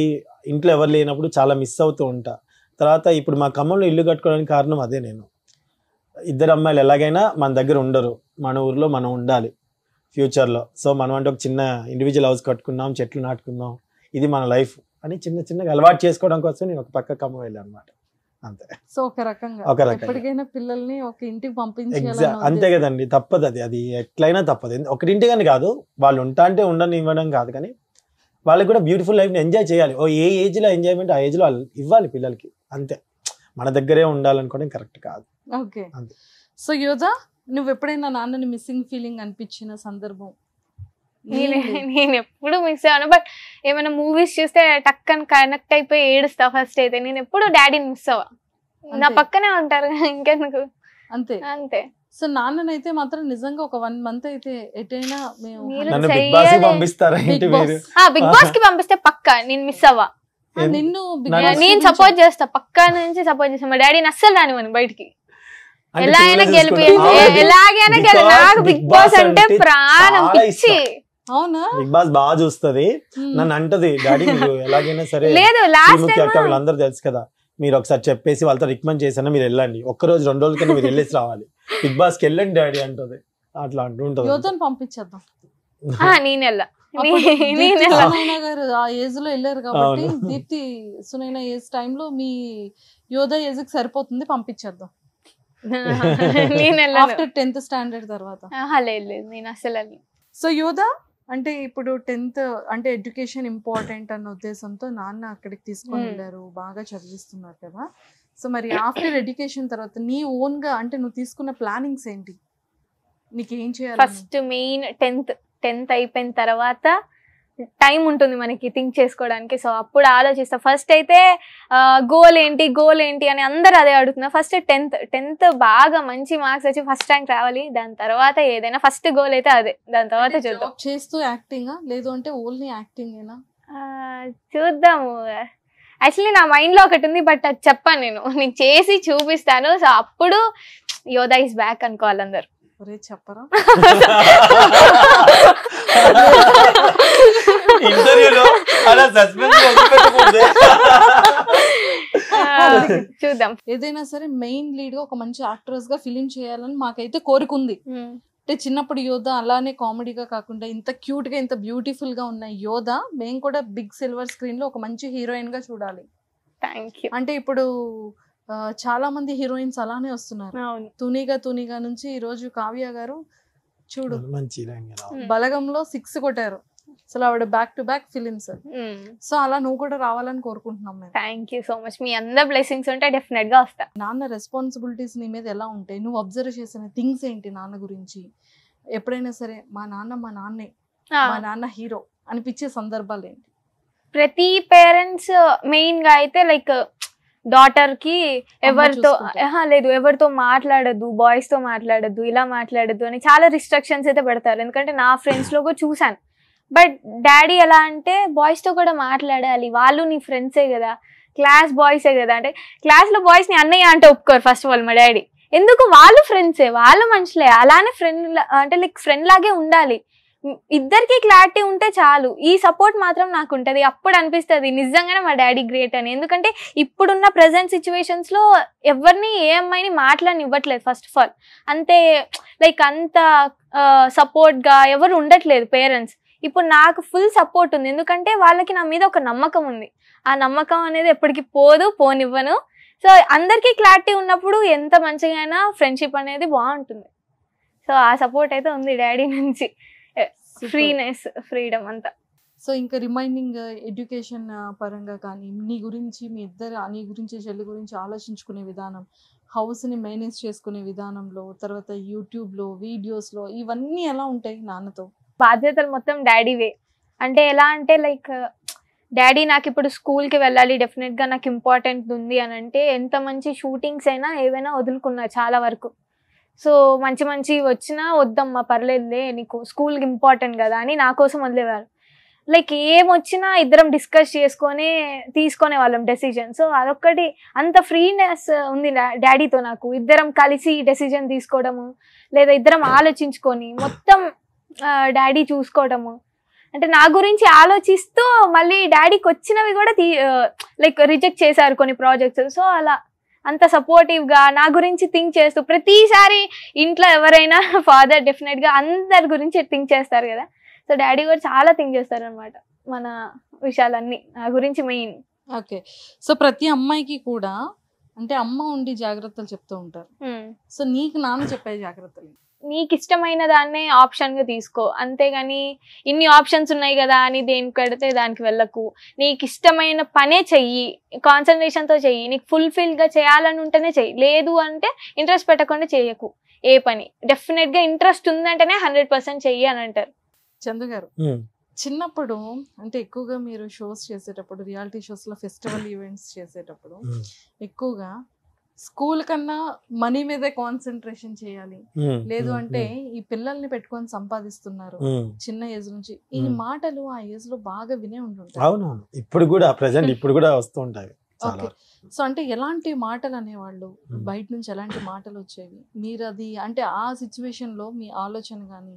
ఇంట్లో ఎవరు లేనప్పుడు చాలా మిస్ అవుతూ ఉంటా తర్వాత ఇప్పుడు మా ఖమ్మంలో ఇల్లు కట్టుకోవడానికి కారణం అదే నేను ఇద్దరు అమ్మాయిలు ఎలాగైనా మన దగ్గర ఉండరు మన ఊర్లో మనం ఉండాలి ఫ్యూచర్లో సో మనం అంటే ఒక చిన్న ఇండివిజువల్ హౌస్ కట్టుకుందాం చెట్లు నాటుకుందాం ఇది మన లైఫ్ అని చిన్న చిన్నగా అలవాటు చేసుకోవడం కోసం నేను ఒక పక్క కమ్మ వెళ్ళాను అనమాట అంతే సో ఒక రకంగా ఒక రకంగా పిల్లల్ని ఒక ఇంటికి అంతే కదండి తప్పదు అది అది ఎట్లయినా తప్పదు కానీ కాదు వాళ్ళు ఉంటా అంటే ఉండని ఇవ్వడం కాదు కానీ వాళ్ళకి కూడా బ్యూటిఫుల్ లైఫ్ని ఎంజాయ్ చేయాలి ఓ ఏ ఏజ్లో ఎంజాయ్మెంట్ ఆ ఏజ్లో ఇవ్వాలి పిల్లలకి అంతే మన దగ్గరే ఉండాలనుకోవడం కరెక్ట్ కాదు ఓకే సో యోధ నువ్వు ఎప్పుడైనా నాన్నని మిస్సింగ్ ఫీలింగ్ అనిపించిన సందర్భం (laughs) నేను ఎప్పుడు మిస్ అవ్వను బట్ ఏమైనా మూవీస్ చూస్తే టక్ అని కనెక్ట్ అయిపోయి ఏడుస్తా ఫస్ట్ అయితే నేను ఎప్పుడు డాడీని మిస్ అవ్వ నా పక్కనే ఉంటారు ఇంకెందుకు అంతే అంతే సో నాన్ననైతే మాత్రం నిజంగా ఒక వన్ మంత్ అయితే ఎటైనా బిగ్ బాస్ కి పంపిస్తే పక్క నేను మిస్ అవ్వ నిన్ను నేను సపోర్ట్ చేస్తా పక్క నుంచి సపోర్ట్ చేస్తా మా డాడీని అస్సలు మనం బయటికి ఎలా అయినా గెలిపి ఎలాగైనా నాకు బిగ్ బాస్ అంటే ప్రాణం పిచ్చి అవునా బిగ్ బాస్ బాగా చూస్తది నన్ను అంటది డాడీ (laughs) ఎలాగైనా సరే లేదు తెలుసు కదా మీరు ఒకసారి చెప్పేసి వాళ్ళతో రికమెండ్ చేశాను మీరు వెళ్ళండి ఒక్క రోజు రెండు రోజుల కన్నా మీరు వెళ్ళేసి రావాలి బిగ్ బాస్ కి వెళ్ళండి డాడీ అంటది అట్లా అంటూ ఉంటుంది (laughs) పంపించేద్దాం నేను ఏజ్ లో వెళ్ళారు కాబట్టి దీప్తి ఏజ్ మీ యోధ ఏజ్ కి సరిపోతుంది పంపించేద్దాం ఆఫ్టర్ టెన్త్ స్టాండర్డ్ తర్వాత లేదు నేను అసలు సో యోధ అంటే ఇప్పుడు టెన్త్ అంటే ఎడ్యుకేషన్ ఇంపార్టెంట్ అన్న ఉద్దేశంతో నాన్న అక్కడికి తీసుకొని వెళ్ళారు బాగా చదివిస్తున్నారు కదా సో మరి ఆఫ్టర్ ఎడ్యుకేషన్ తర్వాత నీ ఓన్ గా అంటే నువ్వు తీసుకున్న ప్లానింగ్స్ ఏంటి నీకేం చేయాలి ఫస్ట్ మెయిన్ టెన్త్ టెన్త్ అయిపోయిన తర్వాత టైం ఉంటుంది మనకి థింక్ చేసుకోవడానికి సో అప్పుడు ఆలోచిస్తా ఫస్ట్ అయితే గోల్ ఏంటి గోల్ ఏంటి అని అందరు అదే అడుగుతున్నారు ఫస్ట్ టెన్త్ టెన్త్ బాగా మంచి మార్క్స్ వచ్చి ఫస్ట్ ర్యాంక్ రావాలి దాని తర్వాత ఏదైనా ఫస్ట్ గోల్ అయితే అదే దాని తర్వాత చూద్దాం చేస్తూ యాక్టింగ్ లేదు అంటే ఓన్లీ యాక్టింగ్ చూద్దాము యాక్చువల్లీ నా మైండ్లో ఒకటి ఉంది బట్ అది చెప్పాను నేను (laughs) నేను చేసి చూపిస్తాను సో అప్పుడు యోధా ఇస్ బ్యాక్ అనుకోవాలి అందరు ఒరే చెప్పరా చూద్దాం ఏదైనా సరే మెయిన్ లీడ్ గా ఒక మంచి యాక్ట్రెస్ గా ఫిలిం చేయాలని మాకైతే కోరికుంది అంటే చిన్నప్పుడు యోధ అలానే కామెడీగా కాకుండా ఇంత క్యూట్ గా ఇంత బ్యూటిఫుల్ గా ఉన్న యోధ మేము కూడా బిగ్ సిల్వర్ స్క్రీన్ లో ఒక మంచి హీరోయిన్ గా చూడాలి అంటే ఇప్పుడు చాలా మంది హీరోయిన్స్ అలానే వస్తున్నారు తునిగా తునిగా నుంచి ఈ రోజు కావ్య గారు చూడు బలగంలో సిక్స్ కొట్టారు అసలు ఆవిడ back to back films so అలా నువ్వు కూడా రావాలని కోరుకుంటున్నాం మేము థ్యాంక్ యూ సో మచ్ మీ నాన్న రెస్పాన్సిబిలిటీస్ నీ మీద ఎలా ఉంటాయి నువ్వు అబ్జర్వ్ చేసిన థింగ్స్ ఏంటి నాన్న గురించి ఎప్పుడైనా సరే మా నాన్న మా నాన్నే మా నాన్న హీరో అనిపించే సందర్భాలు ఏంటి ప్రతి పేరెంట్స్ మెయిన్ గా అయితే లైక్ డాటర్ కి ఎవరితో లేదు ఎవరితో మాట్లాడద్దు బాయ్స్ తో మాట్లాడద్దు ఇలా మాట్లాడద్దు అని చాలా రిస్ట్రిక్షన్స్ అయితే పెడతారు ఎందుకంటే నా ఫ్రెండ్స్ లో కూడా చూసాను బట్ డాడీ ఎలా అంటే బాయ్స్ తో కూడా మాట్లాడాలి వాళ్ళు నీ ఫ్రెండ్సే కదా క్లాస్ బాయ్సే కదా అంటే క్లాస్ లో బాయ్స్ ని అన్నయ్య అంటే ఒప్పుకోరు ఫస్ట్ ఆఫ్ ఆల్ మా డాడీ ఎందుకు వాళ్ళు ఫ్రెండ్సే వాళ్ళు మనుషులే అలానే ఫ్రెండ్ అంటే లైక్ ఫ్రెండ్ లాగే ఉండాలి ఇద్దరికి క్లారిటీ ఉంటే చాలు ఈ సపోర్ట్ మాత్రం నాకు ఉంటుంది అప్పుడు అనిపిస్తుంది నిజంగానే మా డాడీ గ్రేట్ అని ఎందుకంటే ఇప్పుడున్న ప్రజెంట్ లో ఎవరిని ఏ అమ్మాయిని ఇవ్వట్లేదు ఫస్ట్ ఆఫ్ ఆల్ అంతే లైక్ అంత సపోర్ట్గా ఎవరు ఉండట్లేదు పేరెంట్స్ ఇప్పుడు నాకు ఫుల్ సపోర్ట్ ఉంది ఎందుకంటే వాళ్ళకి నా మీద ఒక నమ్మకం ఉంది ఆ నమ్మకం అనేది ఎప్పటికీ పోదు పోనివ్వను సో అందరికీ క్లారిటీ ఉన్నప్పుడు ఎంత మంచిగా ఫ్రెండ్షిప్ అనేది బాగుంటుంది సో ఆ సపోర్ట్ అయితే ఉంది డాడీ నుంచి ఫ్రీనెస్ ఫ్రీడమ్ అంతా సో ఇంకా రిమైనింగ్ ఎడ్యుకేషన్ పరంగా కానీ నీ గురించి మీ ఇద్దరు నీ గురించి చెల్లి గురించి ఆలోచించుకునే విధానం హౌస్ని మేనేజ్ చేసుకునే విధానంలో తర్వాత యూట్యూబ్లో వీడియోస్లో ఇవన్నీ ఎలా ఉంటాయి నాన్నతో బాధ్యతలు మొత్తం డాడీవే అంటే ఎలా అంటే లైక్ డాడీ నాకు ఇప్పుడు స్కూల్కి వెళ్ళాలి డెఫినెట్గా నాకు ఇంపార్టెంట్ ఉంది అని అంటే ఎంత మంచి షూటింగ్స్ అయినా ఏవైనా వదులుకున్నా చాలా వరకు సో మంచి మంచి వచ్చినా వద్దమ్మా పర్లేదులే నీకు స్కూల్కి ఇంపార్టెంట్ కదా అని నా కోసం వదిలేవారు లైక్ ఏం వచ్చినా ఇద్దరం డిస్కస్ చేసుకొని తీసుకునే వాళ్ళం డెసిజన్ సో అదొక్కటి అంత ఫ్రీనెస్ ఉంది డాడీతో నాకు ఇద్దరం కలిసి డెసిజన్ తీసుకోవడము లేదా ఇద్దరం ఆలోచించుకొని మొత్తం డాడీ చూసుకోవడము అంటే నా గురించి ఆలోచిస్తూ మళ్ళీ డాడీకి వచ్చినవి కూడా లైక్ రిజెక్ట్ చేశారు కొన్ని ప్రాజెక్ట్స్ సో అలా అంత సపోర్టివ్గా నా గురించి థింక్ చేస్తూ ప్రతిసారి ఇంట్లో ఎవరైనా ఫాదర్ (laughs) డెఫినెట్గా అందరి గురించి థింక్ చేస్తారు కదా సో డాడీ కూడా చాలా థింక్ చేస్తారు అనమాట మన విషయాలన్నీ నా గురించి మెయిన్ ఓకే సో ప్రతి అమ్మాయికి కూడా అంటే అమ్మ ఉండి జాగ్రత్తలు చెప్తూ ఉంటారు సో నీకు నాన్న చెప్పే జాగ్రత్తలు నీకు ఇష్టమైన దాన్నే ఆప్షన్ గా తీసుకో అంతేగాని ఇన్ని ఆప్షన్స్ ఉన్నాయి కదా అని దేనికి పెడితే దానికి వెళ్ళకు నీకు ఇష్టమైన పనే చెయ్యి కాన్సన్ట్రేషన్ తో చెయ్యి నీకు ఫుల్ఫిల్ గా చేయాలని ఉంటేనే చెయ్యి లేదు అంటే ఇంట్రెస్ట్ పెట్టకుండా చేయకు ఏ పని డెఫినెట్ గా ఇంట్రెస్ట్ ఉందంటేనే హండ్రెడ్ పర్సెంట్ చెయ్యి అని అంటారు చందు గారు చిన్నప్పుడు అంటే ఎక్కువగా మీరు షోస్ చేసేటప్పుడు రియాలిటీ షోస్ లో ఫెస్టివల్ (clears throat) ఈవెంట్స్ చేసేటప్పుడు ఎక్కువగా స్కూల్ కన్నా మనీ మీదే కాన్సన్ట్రేషన్ చేయాలి లేదు అంటే ఈ పిల్లల్ని పెట్టుకొని సంపాదిస్తున్నారు చిన్న ఏజ్ నుంచి ఈ మాటలు ఆ ఏజ్ లో బాగా వినే ఉంటుంటాయి అవును ఇప్పుడు కూడా ప్రెసెంట్ (laughs) ఇప్పుడు కూడా వస్తూ సో అంటే ఎలాంటి మాటలు అనేవాళ్ళు బయట నుంచి ఎలాంటి మాటలు వచ్చేవి మీరు అది అంటే ఆ సిచ్యువేషన్ లో మీ ఆలోచన కానీ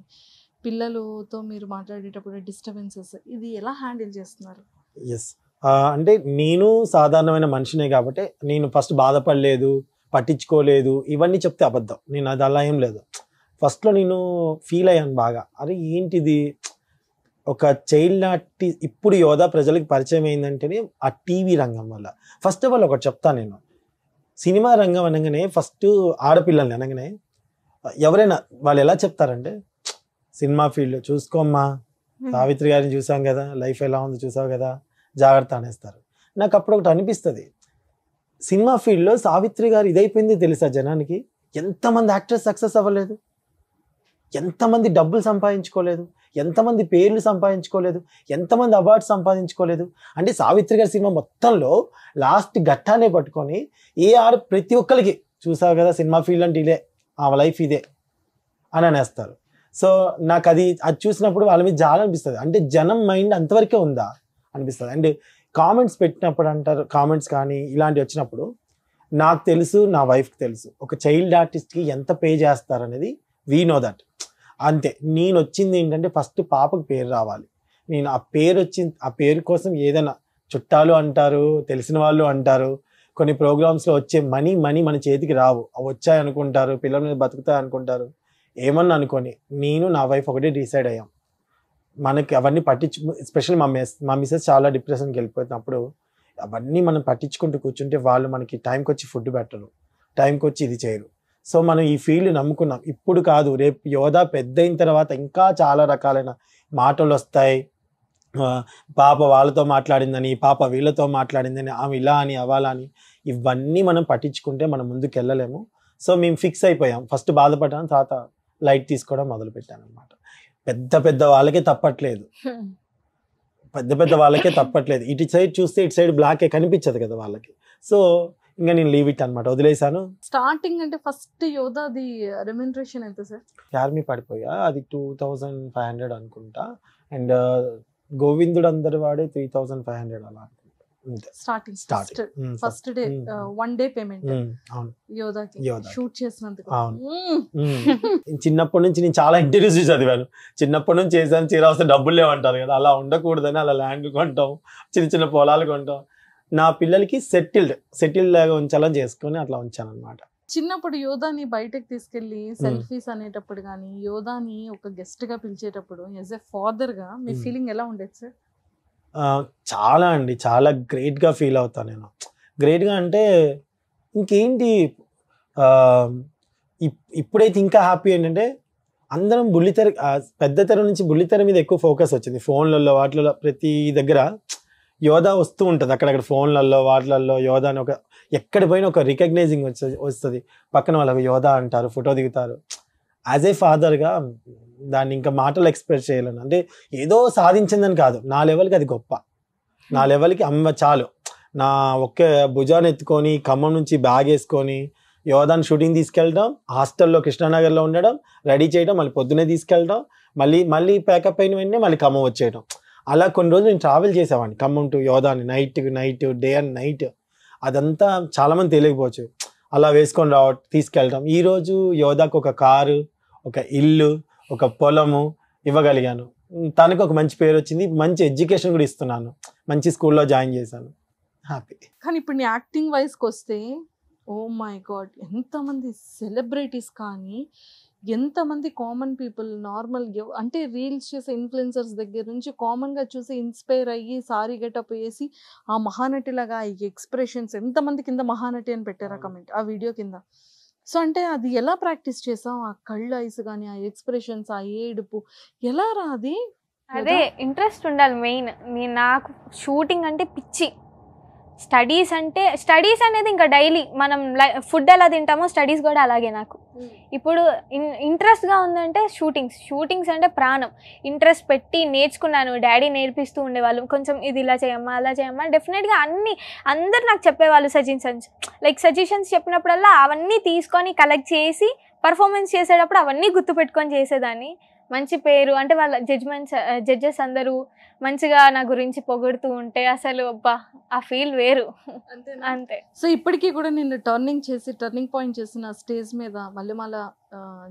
పిల్లలతో మీరు మాట్లాడేటప్పుడు డిస్టర్బెన్సెస్ ఇది ఎలా హ్యాండిల్ చేస్తున్నారు ఎస్ అంటే నేను సాధారణమైన మనిషినే కాబట్టి నేను ఫస్ట్ బాధపడలేదు పట్టించుకోలేదు ఇవన్నీ చెప్తే అబద్ధం నేను అది అలా ఏం లేదు ఫస్ట్లో నేను ఫీల్ అయ్యాను బాగా అరే ఏంటిది ఒక చైల్డ్ నాటి ఇప్పుడు యోధా ప్రజలకు పరిచయం ఏంటంటేనే ఆ టీవీ రంగం వల్ల ఫస్ట్ ఆఫ్ ఆల్ ఒకటి చెప్తాను నేను సినిమా రంగం అనగానే ఫస్ట్ ఆడపిల్లల్ని అనగానే ఎవరైనా వాళ్ళు ఎలా చెప్తారంటే సినిమా ఫీల్డ్ చూసుకోమ్మా సావిత్రి గారిని చూసాం కదా లైఫ్ ఎలా ఉందో చూసావు కదా జాగ్రత్త అనేస్తారు నాకు అప్పుడు ఒకటి అనిపిస్తుంది సినిమా ఫీల్డ్లో సావిత్రి గారు ఇదైపోయింది తెలుసా జనానికి ఎంతమంది యాక్టర్స్ సక్సెస్ అవ్వలేదు ఎంతమంది డబ్బులు సంపాదించుకోలేదు ఎంతమంది పేర్లు సంపాదించుకోలేదు ఎంతమంది అవార్డ్స్ సంపాదించుకోలేదు అంటే సావిత్రి గారి సినిమా మొత్తంలో లాస్ట్ గట్టానే పట్టుకొని ఏఆర్ ప్రతి ఒక్కరికి చూసావు కదా సినిమా ఫీల్డ్ అంటే ఇదే ఆమె లైఫ్ ఇదే అని అనేస్తారు సో నాకు అది అది చూసినప్పుడు వాళ్ళ మీద చాలా అనిపిస్తుంది అంటే జనం మైండ్ అంతవరకే ఉందా అనిపిస్తుంది అండ్ కామెంట్స్ పెట్టినప్పుడు అంటారు కామెంట్స్ కానీ ఇలాంటివి వచ్చినప్పుడు నాకు తెలుసు నా వైఫ్కి తెలుసు ఒక చైల్డ్ ఆర్టిస్ట్కి ఎంత పే చేస్తారు అనేది వీ నో దట్ అంతే నేను వచ్చింది ఏంటంటే ఫస్ట్ పాపకు పేరు రావాలి నేను ఆ పేరు వచ్చింది ఆ పేరు కోసం ఏదైనా చుట్టాలు అంటారు తెలిసిన వాళ్ళు అంటారు కొన్ని ప్రోగ్రామ్స్లో వచ్చే మనీ మనీ మన చేతికి రావు అవి వచ్చాయి అనుకుంటారు పిల్లల మీద బతుకుతాయి అనుకుంటారు ఏమన్నా అనుకోని నేను నా వైఫ్ ఒకటే డిసైడ్ అయ్యాం మనకి అవన్నీ పట్టించు స్పెషల్ మా మిస్ మా మిస్సెస్ చాలా డిప్రెషన్కి వెళ్ళిపోతున్నప్పుడు అవన్నీ మనం పట్టించుకుంటూ కూర్చుంటే వాళ్ళు మనకి టైంకి వచ్చి ఫుడ్ పెట్టరు టైంకి వచ్చి ఇది చేయరు సో మనం ఈ ఫీల్డ్ నమ్ముకున్నాం ఇప్పుడు కాదు రేపు యోధా పెద్ద అయిన తర్వాత ఇంకా చాలా రకాలైన మాటలు వస్తాయి పాప వాళ్ళతో మాట్లాడిందని పాప వీళ్ళతో మాట్లాడిందని ఆమె ఇలా అని అవ్వాలా అని ఇవన్నీ మనం పట్టించుకుంటే మనం ముందుకు వెళ్ళలేము సో మేము ఫిక్స్ అయిపోయాం ఫస్ట్ బాధపడ్డాం తర్వాత లైట్ తీసుకోవడం మొదలుపెట్టాను అనమాట పెద్ద పెద్ద వాళ్ళకే తప్పట్లేదు పెద్ద పెద్ద వాళ్ళకే తప్పట్లేదు ఇటు సైడ్ చూస్తే ఇటు సైడ్ బ్లాకే కనిపించదు కదా వాళ్ళకి సో ఇంకా నేను లీవ్ ఇట్ అనమాట వదిలేసాను స్టార్టింగ్ అంటే ఫస్ట్ యోధాది రెమ్యూనరేషన్ ఎంత సార్ యార్మీ పడిపోయా అది టూ థౌజండ్ ఫైవ్ హండ్రెడ్ అనుకుంటా and Govindudu Andari Vade three thousand five hundred అలా starting first first day one day payment యోధాకి షూట్ చేసినందుకు చిన్నప్పటి నుంచి నేను చాలా ఇంటర్వ్యూస్ చదివాను చిన్నప్పటి నుంచి చేశాను చేరాల్సిన డబ్బులు లేవంటారు కదా అలా ఉండకూడదని అలా ల్యాండ్ కొంటాం చిన్న చిన్న పొలాలు కొంటాం నా పిల్లలకి సెటిల్డ్ సెటిల్డ్ లాగా ఉంచాలని చేసుకొని అట్లా ఉంచాను అనమాట చిన్నప్పుడు యోధాని బయటకు తీసుకెళ్లి సెల్ఫీస్ అనేటప్పుడు కానీ యోధాని ఒక గెస్ట్ గా పిలిచేటప్పుడు ఎస్ ఎ ఫాదర్ గా మీ ఫీలింగ్ ఎలా ఉండేది సార్ చాలా అండి చాలా గ్రేట్గా ఫీల్ అవుతాను నేను గ్రేట్గా అంటే ఇంకేంటి ఇప్పుడైతే ఇంకా హ్యాపీ ఏంటంటే అందరం బుల్లితెర పెద్ద తెర నుంచి బుల్లితెర మీద ఎక్కువ ఫోకస్ వచ్చింది ఫోన్లలో వాటిలలో ప్రతి దగ్గర యోధా వస్తూ ఉంటుంది అక్కడక్కడ ఫోన్లలో వాటిలలో యోధా అని ఒక ఎక్కడ పోయినా ఒక రికగ్నైజింగ్ వచ్చి వస్తుంది పక్కన వాళ్ళకి యోధా అంటారు ఫోటో దిగుతారు యాజ్ ఏ ఫాదర్గా దాన్ని ఇంకా మాటలు ఎక్స్ప్రెస్ చేయలేను అంటే ఏదో సాధించిందని కాదు నా లెవెల్కి అది గొప్ప నా లెవెల్కి hmm. అమ్మ చాలు నా ఒకే భుజాన్ని ఎత్తుకొని ఖమ్మం నుంచి బ్యాగ్ వేసుకొని యోధాన్ షూటింగ్ తీసుకెళ్ళడం హాస్టల్లో కృష్ణానగర్లో ఉండడం రెడీ చేయడం మళ్ళీ పొద్దునే తీసుకెళ్ళడం మళ్ళీ మళ్ళీ ప్యాకప్ అయిన వెంటనే మళ్ళీ ఖమ్మం వచ్చేయడం అలా కొన్ని రోజులు నేను ట్రావెల్ చేసేవాడిని ఖమ్మం టు యోధాన్ని night night day and night అదంతా చాలామంది తెలియకపోవచ్చు అలా వేసుకొని రావ తీసుకెళ్ళడం ఈరోజు యోధాకు ఒక కారు ఒక ఇల్లు ఒక పొలము ఇవ్వగలిగాను తనకు ఒక మంచి పేరు వచ్చింది మంచి ఎడ్యుకేషన్ కూడా ఇస్తున్నాను మంచి స్కూల్లో జాయిన్ చేశాను హ్యాపీ కానీ ఇప్పుడు నీ యాక్టింగ్ వైస్కి వస్తే ఓ మై గాడ్ ఎంతమంది సెలబ్రిటీస్ కానీ ఎంతమంది కామన్ పీపుల్ నార్మల్ అంటే రీల్స్ చేసే ఇన్ఫ్లుయెన్సర్స్ దగ్గర నుంచి కామన్గా చూసి ఇన్స్పైర్ అయ్యి సారీ గెటప్ వేసి ఆ మహానటిలాగా ఈ ఎక్స్ప్రెషన్స్ ఎంతమంది కింద మహానటి అని పెట్టారా కమెంట్ ఆ వీడియో కింద సో అంటే అది ఎలా ప్రాక్టీస్ చేసావు ఆ కళ్ళు ఐస్ కానీ ఆ ఎక్స్ప్రెషన్స్ ఆ ఏడుపు ఎలా రా అది అదే ఇంట్రెస్ట్ ఉండాలి మెయిన్ నేను నాకు షూటింగ్ అంటే పిచ్చి స్టడీస్ అంటే స్టడీస్ అనేది ఇంకా డైలీ మనం ఫుడ్ ఎలా తింటామో స్టడీస్ కూడా అలాగే నాకు hmm. ఇప్పుడు ఇన్ ఇంట్రెస్ట్గా ఉందంటే షూటింగ్స్ షూటింగ్స్ అంటే ప్రాణం ఇంట్రెస్ట్ పెట్టి నేర్చుకున్నాను డాడీ నేర్పిస్తూ ఉండేవాళ్ళు కొంచెం ఇది ఇలా చేయమ్మా అలా చేయమ్మా డెఫినెట్గా అన్ని అందరు నాకు చెప్పేవాళ్ళు సజెషన్స్ లైక్ సజెషన్స్ చెప్పినప్పుడల్లా అవన్నీ తీసుకొని కలెక్ట్ చేసి పర్ఫార్మెన్స్ చేసేటప్పుడు అవన్నీ గుర్తుపెట్టుకొని చేసేదాన్ని మంచి పేరు అంటే వాళ్ళ జడ్జ్మెంట్స్ జడ్జెస్ అందరూ మంచిగా నా గురించి పొగుడుతూ ఉంటే అసలు అబ్బా ఆ ఫీల్ వేరు అంతే సో ఇప్పటికీ కూడా నేను టర్నింగ్ చేసి టర్నింగ్ పాయింట్ చేసిన స్టేజ్ మీద మళ్ళీ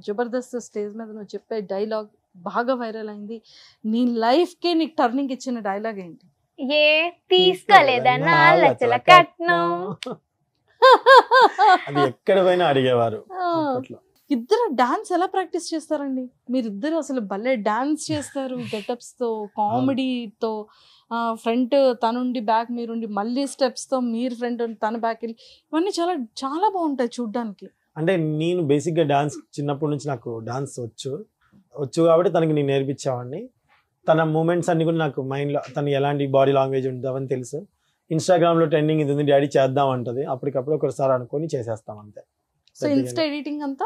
జబర్దస్త్ స్టేజ్ మీద నువ్వు చెప్పే డైలాగ్ బాగా వైరల్ అయింది నీ కి నీకు టర్నింగ్ ఇచ్చిన డైలాగ్ ఏంటి ఏ తీసుకోలేదన్నా లచ్చల కట్నం అది ఎక్కడ పోయినా అడిగేవారు ఇద్దరు డాన్స్ ఎలా ప్రాక్టీస్ చేస్తారండి మీరిద్దరు అసలు భలే డాన్స్ (laughs) చేస్తారు తో కామెడీతో ఫ్రంట్ తనుండి బ్యాక్ మీరుండి మళ్ళీ స్టెప్స్తో మీరు ఫ్రంట్ తన బ్యాక్ వెళ్ళి ఇవన్నీ చాలా చాలా బాగుంటాయి చూడడానికి అంటే నేను బేసిక్గా డాన్స్ చిన్నప్పటి నుంచి నాకు డాన్స్ వచ్చు వచ్చు కాబట్టి తనకి నేను నేర్పించేవాడిని తన మూమెంట్స్ అన్ని కూడా నాకు మైండ్లో తను ఎలాంటి బాడీ లాంగ్వేజ్ ఉంటుందని తెలుసు లో ట్రెండింగ్ ఇది ఉంది డాడీ చేద్దాం అంటది అప్పటికప్పుడు ఒకసారి అనుకొని చేసేస్తాం అంతే సో ఇన్స్టా ఎడిటింగ్ అంతా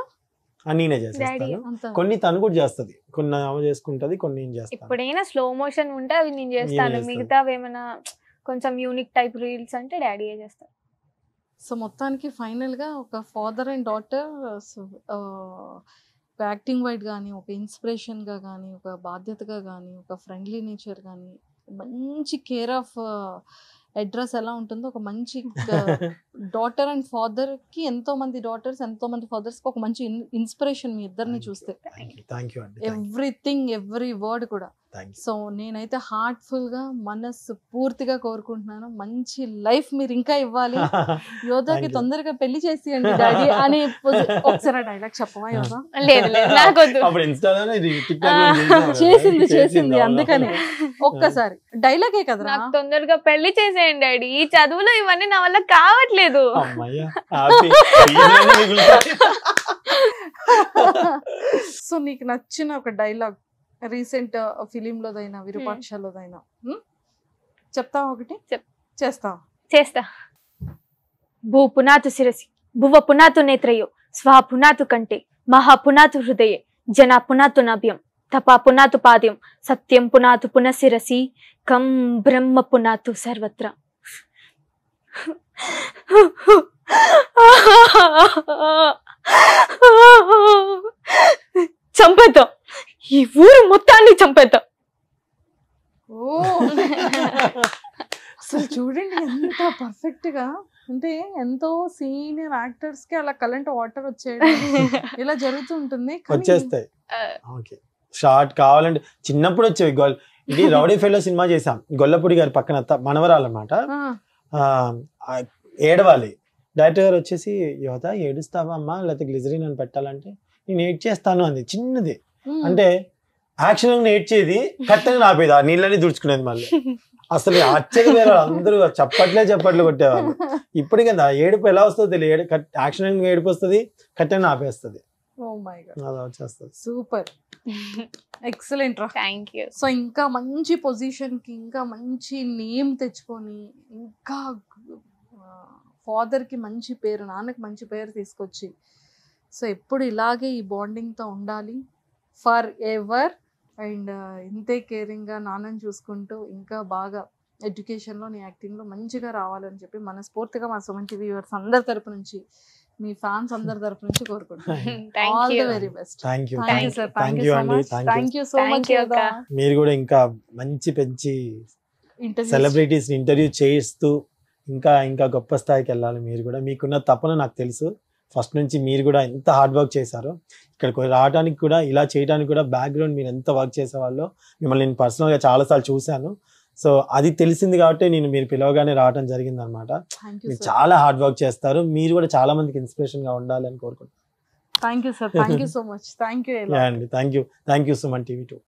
నేనే చేస్తాను కొన్ని తను కూడా చేస్తుంది కొన్ని ఆమె చేసుకుంటది కొన్ని నేను చేస్తాను ఎప్పుడైనా స్లో మోషన్ ఉంటే అవి నేను చేస్తాను మిగతా ఏమైనా కొంచెం యూనిక్ టైప్ రీల్స్ అంటే డాడీ చేస్తారు సో మొత్తానికి ఫైనల్ గా ఒక father and daughter acting wise కానీ ఒక ఇన్స్పిరేషన్గా కానీ ఒక బాధ్యతగా కానీ ఒక ఫ్రెండ్లీ నేచర్ కానీ మంచి కేర్ ఆఫ్ అడ్రస్ ఎలా ఉంటుందో ఒక మంచి డాటర్ అండ్ ఫాదర్ కి ఎంతో మంది డాటర్స్ ఎంతో మంది ఫాదర్స్ కి ఒక మంచి ఇన్స్పిరేషన్ మీ ఇద్దరిని చూస్తే ఎవ్రీథింగ్ ఎవ్రీ వర్డ్ కూడా సో నేనైతే హార్ట్ఫుల్ గా మనస్సు పూర్తిగా కోరుకుంటున్నాను మంచి లైఫ్ మీరు ఇంకా ఇవ్వాలి (laughs) యోధాకి తొందరగా పెళ్లి చేసేయండి డాడీ (laughs) అని ఒకసారి డైలాగ్ చెప్పమా యోధా (laughs) లేదు చేసింది చేసింది అందుకని ఒక్కసారి డైలాగే కదా నాకు తొందరగా పెళ్లి చేసేయండి డాడీ ఈ చదువులో ఇవన్నీ నా వల్ల కావట్లేదు సో నీకు నచ్చిన ఒక డైలాగ్ రీసెంట్ ఫిలింలోదైనా విరూపాక్షలోదైనా చెప్తా ఒకటి చేస్తా చేస్తా భూ పునాతు శిరసి భువ పునాతు నేత్రయో స్వా పునాతు కంటే మహా పునాతు హృదయే జన పునాతు నభ్యం తపా పునాతు పాద్యం సత్యం పునాతు పునశిరసి కం బ్రహ్మ పునాతు సర్వత్ర చంపేద్దాం ఈ ఊరు గా అంటే ఎంతో సీనియర్ యాక్టర్స్ కి అలా కరెంట్ వాటర్ వచ్చేది (laughs) ఇలా జరుగుతుంటుంది వచ్చేస్తాయి ఓకే షార్ట్ కావాలంటే చిన్నప్పుడు వచ్చేవి గొల్ ఇది రౌడీ ఫెల్లో సినిమా చేసాం గొల్లపూడి గారి పక్కన మనవరాలు అనమాట ఏడవాలి డైరెక్టర్ గారు వచ్చేసి యువత ఏడుస్తావా అమ్మా లేకపోతే గ్లిజరీన్ అని పెట్టాలంటే నేను ఏడ్ చేస్తాను అంది చిన్నది అంటే యాక్షన్ ఏడ్ చేది కట్టని ఆపేది ఆ నీళ్ళని దుడుచుకునేది మళ్ళీ (laughs) అసలు ఆశ్చర్యపోయారు అందరూ చప్పట్లే చప్పట్లు కొట్టేవాళ్ళు (laughs) ఇప్పుడు కదా ఏడుపు ఎలా వస్తుందో తెలియదు యాక్షన్ ఏడుపు వస్తుంది కట్టని ఆపేస్తుంది సూపర్ ఎక్సలెంట్ రా థ్యాంక్ యూ సో ఇంకా మంచి పొజిషన్ కి ఇంకా మంచి నేమ్ తెచ్చుకొని ఇంకా ఫాదర్ కి మంచి పేరు నాన్నకి మంచి పేరు తీసుకొచ్చి సో ఎప్పుడు ఇలాగే ఈ బాండింగ్తో ఉండాలి ఫర్ ఎవర్ అండ్ ఇంతే కేరింగ్గా నాన్నని చూసుకుంటూ ఇంకా బాగా ఎడ్యుకేషన్లో నీ యాక్టింగ్లో మంచిగా రావాలని చెప్పి మనస్ఫూర్తిగా మా సుమంతి వ్యూవర్స్ అందరి తరపు నుంచి మీ ఫ్యాన్స్ అందరి తరపు నుంచి కోరుకుంటున్నాను very best thank you sir thank you అండి మీరు కూడా ఇంకా మంచి సెలబ్రిటీస్ ఇంటర్వ్యూ చేస్తూ ఇంకా ఇంకా గొప్ప స్థాయికి వెళ్ళాలి మీరు కూడా మీకున్న తపన నాకు తెలుసు ఫస్ట్ నుంచి మీరు కూడా ఎంత హార్డ్ వర్క్ చేశారో ఇక్కడ రావడానికి కూడా ఇలా చేయడానికి కూడా బ్యాక్గ్రౌండ్ మీరు ఎంత వర్క్ చేసేవాళ్ళో మిమ్మల్ని నేను పర్సనల్గా చాలాసార్లు చూశాను సో అది తెలిసింది కాబట్టి నేను మీరు పిలవగానే రావడం జరిగింది అనమాట మీరు చాలా హార్డ్ వర్క్ చేస్తారు మీరు కూడా చాలా మందికి ఇన్స్పిరేషన్ గా ఉండాలని కోరుకుంటున్నాను thank you sir thank you so much thank you అండి thank you thank you so much TV two